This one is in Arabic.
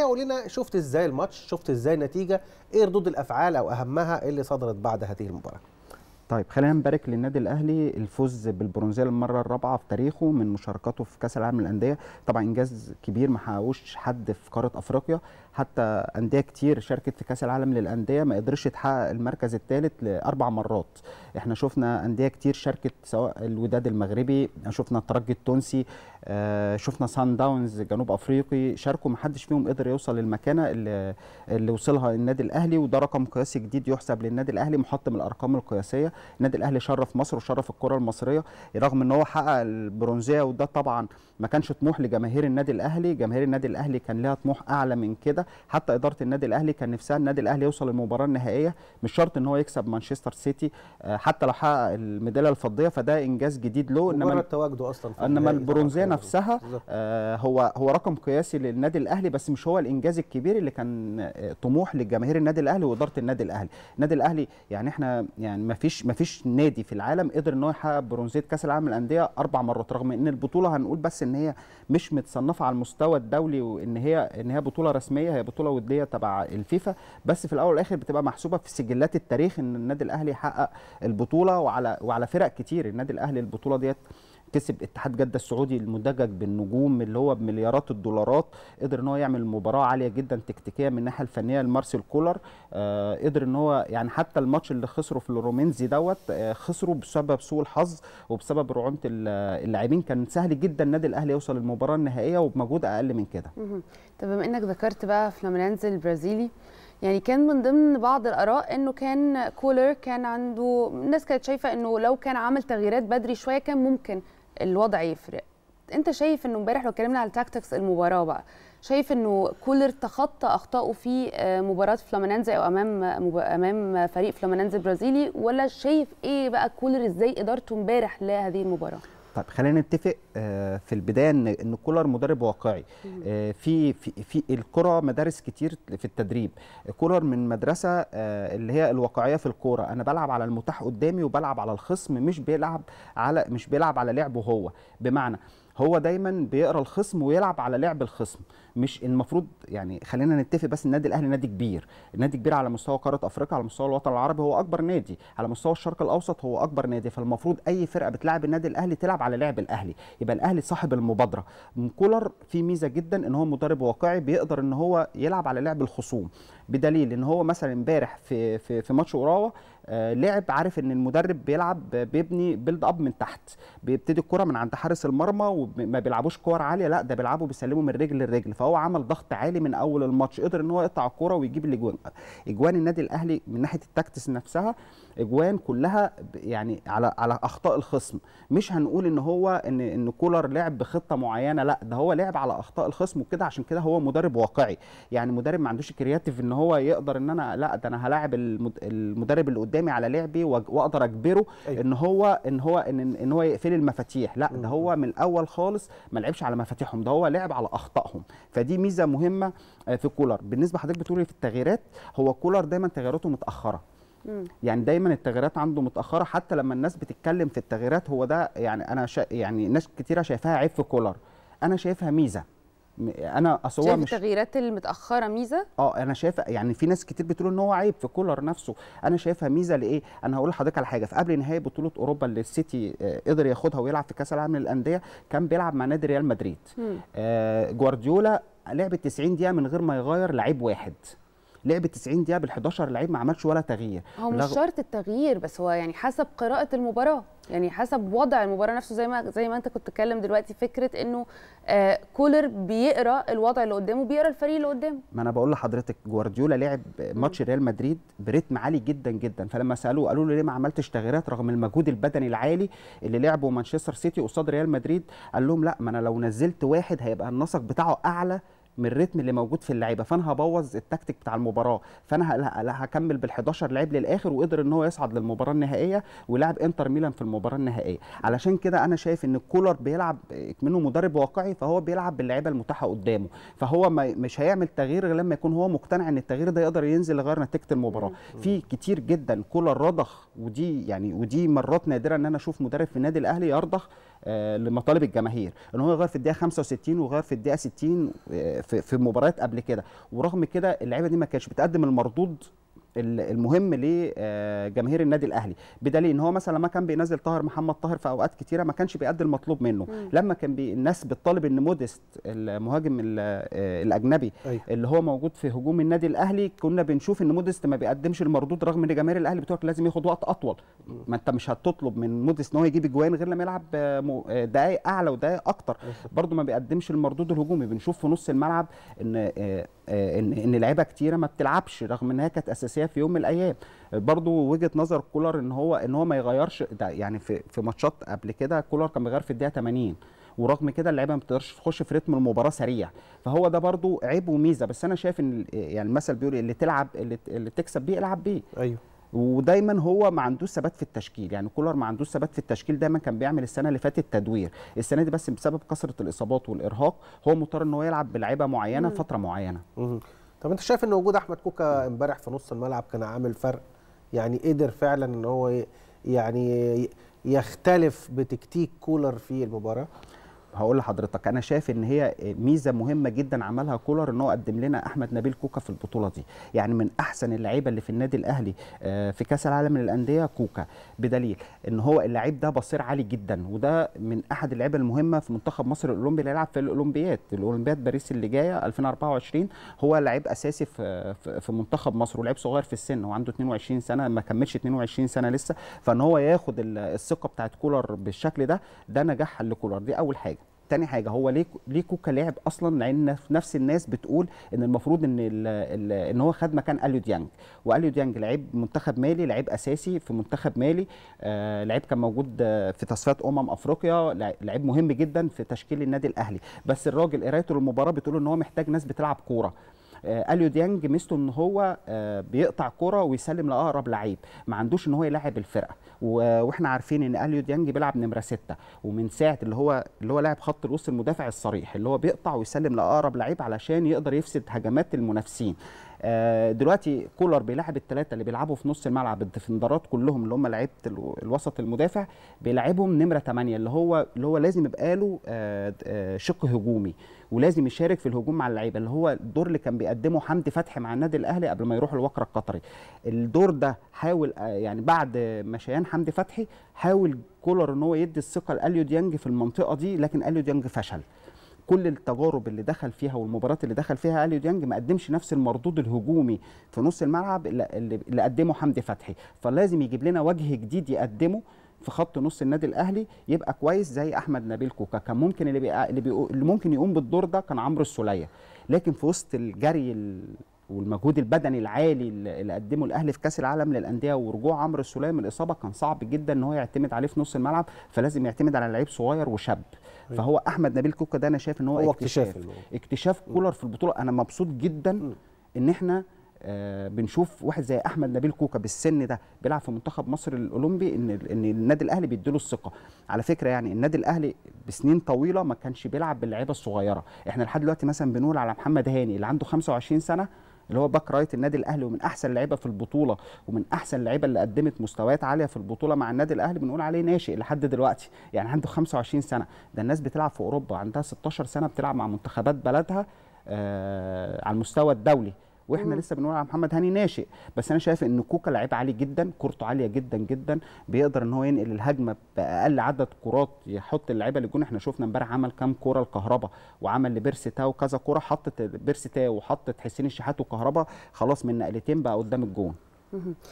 قول لنا شفت ازاي الماتش شفت ازاي النتيجه ايه ردود الافعال او اهمها اللي صدرت بعد هذه المباراه طيب خلينا نبارك للنادي الاهلي الفوز بالبرونزيه للمره الرابعه في تاريخه من مشاركاته في كاس العالم للانديه طبعا انجاز كبير ما حققوش حد في قاره افريقيا حتى انديه كتير شاركت في كاس العالم للانديه ما قدرش تحقق المركز الثالث لاربع مرات احنا شفنا انديه كتير شاركت سواء الوداد المغربي شفنا الترجي التونسي آه، شفنا سان داونز جنوب افريقي شاركوا ما حدش فيهم قدر يوصل للمكانه اللي, اللي وصلها النادي الاهلي وده رقم قياسي جديد يحسب للنادي الاهلي محطم الارقام القياسيه النادي الاهلي شرف مصر وشرف الكره المصريه رغم ان هو حقق البرونزيه وده طبعا ما كانش طموح لجماهير النادي الاهلي جماهير النادي الاهلي كان لها طموح اعلى من كده ده حتى اداره النادي الاهلي كان نفسها النادي الاهلي يوصل للمباراه النهائيه مش شرط ان هو يكسب مانشستر سيتي آه، حتى لو حقق الميداليه الفضيه فده انجاز جديد له انما تواجده اصلا في انما البرونزيه نفسها آه هو هو رقم قياسي للنادي الاهلي بس مش هو الانجاز الكبير اللي كان آه، طموح لجماهير النادي الاهلي واداره النادي الاهلي النادي الاهلي يعني احنا يعني ما فيش ما فيش نادي في العالم قدر ان هو يحقق برونزيه كاس العالم للانديه اربع مرات رغم ان البطوله هنقول بس ان هي مش متصنفه على المستوى الدولي وان هي ان هي بطوله رسميه هي بطوله وديه تبع الفيفا بس في الاول والاخر بتبقى محسوبه في سجلات التاريخ ان النادي الاهلي حقق البطوله وعلى وعلى فرق كتير النادي الاهلي البطوله ديت كسب اتحاد جده السعودي المدجج بالنجوم اللي هو بمليارات الدولارات قدر ان هو يعمل مباراه عاليه جدا تكتيكيه من الناحيه الفنيه لمارسيل كولر آه قدر ان هو يعني حتى الماتش اللي خسره في الرومينزي دوت آه خسره بسبب سوء الحظ وبسبب رعونه اللاعبين كان سهل جدا النادي الاهلي يوصل للمباراه النهائيه وبمجهود اقل من كده طب بما انك ذكرت بقى فلامينز البرازيلي يعني كان من ضمن بعض الاراء انه كان كولر كان عنده الناس كانت شايفه انه لو كان عمل تغييرات بدري شويه كان ممكن الوضع يفرق انت شايف انه امبارح لو اتكلمنا على تاكتكس المباراه بقى شايف انه كولر تخطى اخطائه في آه، مباراه فلامينانزي او امام امام فريق فلامينانزي البرازيلي ولا شايف ايه بقى كولر ازاي ادارته امبارح لهذه المباراه طيب خلينا نتفق آه، في البدايه ان ان كولر مدرب واقعي آه، في في في الكره مدارس كتير في التدريب كولر من مدرسه آه، اللي هي الواقعيه في الكوره انا بلعب على المتاح قدامي وبلعب على الخصم مش بيلعب على مش بيلعب على لعبه هو بمعنى هو دايما بيقرا الخصم ويلعب على لعب الخصم مش المفروض يعني خلينا نتفق بس النادي الاهلي نادي كبير النادي كبير على مستوى قاره افريقيا على مستوى الوطن العربي هو اكبر نادي على مستوى الشرق الاوسط هو اكبر نادي فالمفروض اي فرقه بتلعب النادي الاهلي تلعب على لعب الاهلي يبقى الاهلي صاحب المبادره كولر في ميزه جدا ان هو مدرب واقعي بيقدر ان هو يلعب على لعب الخصوم بدليل ان هو مثلا امبارح في في في ماتش اوراوا آه، لعب عارف ان المدرب بيلعب بيبني بيلد اب من تحت بيبتدي الكره من عند حارس المرمى وما بيلعبوش كور عاليه لا ده بيلعبوا بيسلموا من رجل لرجل فهو عمل ضغط عالي من اول الماتش قدر ان هو يقطع الكره ويجيب الاجوان اجوان النادي الاهلي من ناحيه التاكتس نفسها اجوان كلها يعني على على اخطاء الخصم مش هنقول ان هو ان ان كولر لعب بخطه معينه لا ده هو لعب على اخطاء الخصم وكده عشان كده هو مدرب واقعي يعني مدرب ما عندوش كرياتيف ان هو هو يقدر ان انا لا ده انا هلاعب المدرب اللي قدامي على لعبي واقدر اجبره أيوة. ان هو ان هو ان, إن هو يقفل المفاتيح لا ده هو من الاول خالص ما لعبش على مفاتيحهم ده هو لعب على اخطائهم فدي ميزه مهمه آه، في كولر بالنسبه حضرتك بتقولي إيه في التغييرات هو كولر دايما تغييراته متاخره يعني دايما التغييرات عنده متاخره حتى لما الناس بتتكلم في التغييرات هو ده يعني انا شا يعني ناس كتيره شايفاها عيب في كولر انا شايفها ميزه انا اصور مش التغييرات المتاخره ميزه اه انا شايفه يعني في ناس كتير بتقول ان هو عيب في كولر نفسه انا شايفها ميزه لايه انا هقول لحضرتك على حاجه في قبل نهائي بطوله اوروبا اللي السيتي آه قدر ياخدها ويلعب في كاس العالم للانديه كان بيلعب مع نادي ريال مدريد آه جوارديولا لعب 90 دقيقه من غير ما يغير لعيب واحد لعب 90 دقيقه بال 11 لعيب ما عملش ولا تغيير هو مش لغ... شرط التغيير بس هو يعني حسب قراءه المباراه يعني حسب وضع المباراه نفسه زي ما زي ما انت كنت بتتكلم دلوقتي فكره انه آه كولر بيقرا الوضع اللي قدامه بيقرا الفريق اللي قدامه ما انا بقول لحضرتك جوارديولا لعب ماتش ريال مدريد بريتم عالي جدا جدا فلما سالوه قالوا له ليه ما عملتش تغييرات رغم المجهود البدني العالي اللي لعبه مانشستر سيتي قصاد ريال مدريد قال لهم لا ما انا لو نزلت واحد هيبقى النسق بتاعه اعلى من الريتم اللي موجود في اللعيبه فانا هبوظ التكتيك بتاع المباراه فانا هكمل بال11 لعيب للاخر وقدر ان هو يصعد للمباراه النهائيه ولعب انتر ميلان في المباراه النهائيه علشان كده انا شايف ان كولر بيلعب منه مدرب واقعي فهو بيلعب باللعيبه المتاحه قدامه فهو مش هيعمل تغيير غير لما يكون هو مقتنع ان التغيير ده يقدر ينزل لغير نتيجه المباراه في كتير جدا كولر رضخ ودي يعني ودي مرات نادره ان انا اشوف مدرب في النادي الاهلي يرضخ آه، لمطالب الجماهير ان هو غير في الدقيقه 65 وغير في الدقيقه 60 آه، في مباريات قبل كده ورغم كده اللعيبه دي ما كانتش بتقدم المردود المهم لجماهير آه، النادي الاهلي بدليل ان هو مثلا لما كان بينزل طاهر محمد طاهر في اوقات كتيره ما كانش بيأدي المطلوب منه مم. لما كان بي الناس بتطالب ان موديست المهاجم آه، الاجنبي أي. أيوه. اللي هو موجود في هجوم النادي الاهلي كنا بنشوف ان موديست ما بيقدمش المردود رغم ان جماهير الاهلي بتقول لازم ياخد وقت اطول مم. ما انت مش هتطلب من موديست ان هو يجيب اجوان غير لما يلعب آه، دقائق اعلى ودقائق اكتر برده ما بيقدمش المردود الهجومي بنشوف في نص الملعب ان ان ان لعيبه كتيره ما بتلعبش رغم ان هي كانت اساسيه فيها في يوم من الايام برضو وجهه نظر كولر ان هو ان هو ما يغيرش ده يعني في في ماتشات قبل كده كولر كان بيغير في الدقيقه 80 ورغم كده اللعيبه ما بتقدرش تخش في رتم المباراه سريع فهو ده برضو عيب وميزه بس انا شايف ان يعني المثل بيقول اللي تلعب اللي, اللي تكسب بيه العب بيه ايوه ودايما هو ما عندوش ثبات في التشكيل يعني كولر ما عندوش ثبات في التشكيل دايما كان بيعمل السنه اللي فاتت تدوير السنه دي بس بسبب كثره الاصابات والارهاق هو مضطر ان هو يلعب بلعيبه معينه مم. فتره معينه مم. طب انت شايف ان وجود احمد كوكا امبارح في نص الملعب كان عامل فرق يعني قدر فعلا ان هو يعني يختلف بتكتيك كولر في المباراه هقول لحضرتك انا شايف ان هي ميزه مهمه جدا عملها كولر ان هو قدم لنا احمد نبيل كوكا في البطوله دي يعني من احسن اللعيبه اللي في النادي الاهلي آه، في كاس العالم للانديه كوكا بدليل ان هو اللعيب ده بصير عالي جدا وده من احد اللعيبه المهمه في منتخب مصر الاولمبي اللي هيلعب في الاولمبيات الاولمبياد باريس اللي جايه 2024 هو لعيب اساسي في في منتخب مصر ولعيب صغير في السن وعنده 22 سنه ما كملش 22 سنه لسه فان هو ياخد الثقه بتاعت كولر بالشكل ده ده نجاح لكولر دي اول حاجه تاني حاجه هو ليه ليه كوكا لعب اصلا لان نفس الناس بتقول ان المفروض ان الـ الـ ان هو خد مكان اليو ديانج واليو ديانج لعيب منتخب مالي لعيب اساسي في منتخب مالي آه لعيب كان موجود في تصفيات امم افريقيا لعيب مهم جدا في تشكيل النادي الاهلي بس الراجل قرايته للمباراه بتقول ان هو محتاج ناس بتلعب كوره آه، اليو ديانج ميزته ان هو آه، بيقطع كرة ويسلم لاقرب لعيب ما عندوش ان هو يلاعب الفرقه واحنا عارفين ان اليو ديانج بيلعب نمره سته ومن ساعه اللي هو اللي هو لاعب خط الوسط المدافع الصريح اللي هو بيقطع ويسلم لاقرب لعيب علشان يقدر يفسد هجمات المنافسين آه، دلوقتي كولر بيلعب الثلاثه اللي بيلعبوا في نص الملعب الديفندرات كلهم اللي هم لعيبه الوسط المدافع بيلعبهم نمره 8 اللي هو اللي هو لازم يبقى له آه، آه، شق هجومي ولازم يشارك في الهجوم مع اللعيبه اللي هو الدور اللي كان بيقدمه حمدي فتحي مع النادي الاهلي قبل ما يروح الوكره القطري الدور ده حاول يعني بعد مشيان حمدي فتحي حاول كولر ان هو يدي الثقه لاليو ديانج في المنطقه دي لكن اليو ديانج فشل كل التجارب اللي دخل فيها والمباريات اللي دخل فيها اليو ديانج ما قدمش نفس المردود الهجومي في نص الملعب اللي قدمه حمدي فتحي فلازم يجيب لنا وجه جديد يقدمه في خط نص النادي الاهلي يبقى كويس زي احمد نبيل كوكا كان ممكن اللي اللي, اللي ممكن يقوم بالدور ده كان عمرو السوليه لكن في وسط الجري والمجهود البدني العالي اللي قدمه الاهلي في كاس العالم للانديه ورجوع عمرو السليم من الاصابه كان صعب جدا ان هو يعتمد عليه في نص الملعب فلازم يعتمد على لعيب صغير وشاب أيوة. فهو احمد نبيل كوكا ده انا شايف ان هو, هو اكتشاف اكتشاف, اكتشاف كولر في البطوله انا مبسوط جدا ان احنا آه، بنشوف واحد زي احمد نبيل كوكا بالسن ده بيلعب في منتخب مصر الاولمبي ان ان النادي الاهلي بيديله الثقه على فكره يعني النادي الاهلي بسنين طويله ما كانش بيلعب باللعيبه الصغيره احنا لحد دلوقتي مثلا بنقول على محمد هاني اللي عنده 25 سنه اللي هو باك رايت النادي الاهلي ومن احسن اللعيبه في البطوله ومن احسن اللعيبه اللي قدمت مستويات عاليه في البطوله مع النادي الاهلي بنقول عليه ناشئ لحد دلوقتي يعني عنده 25 سنه ده الناس بتلعب في اوروبا عندها 16 سنه بتلعب مع منتخبات بلدها آه على المستوى الدولي واحنا مم. لسه بنقول على محمد هاني ناشئ بس انا شايف ان كوكا لعيب عالي جدا كورته عاليه جدا جدا بيقدر ان هو ينقل الهجمه باقل عدد كرات يحط اللعيبه للجون احنا شفنا امبارح عمل كام كوره لكهربا وعمل لبيرسي تاو كذا كوره حطت بيرسي تاو وحطت حسين الشحات وكهربا خلاص من نقلتين بقى قدام الجون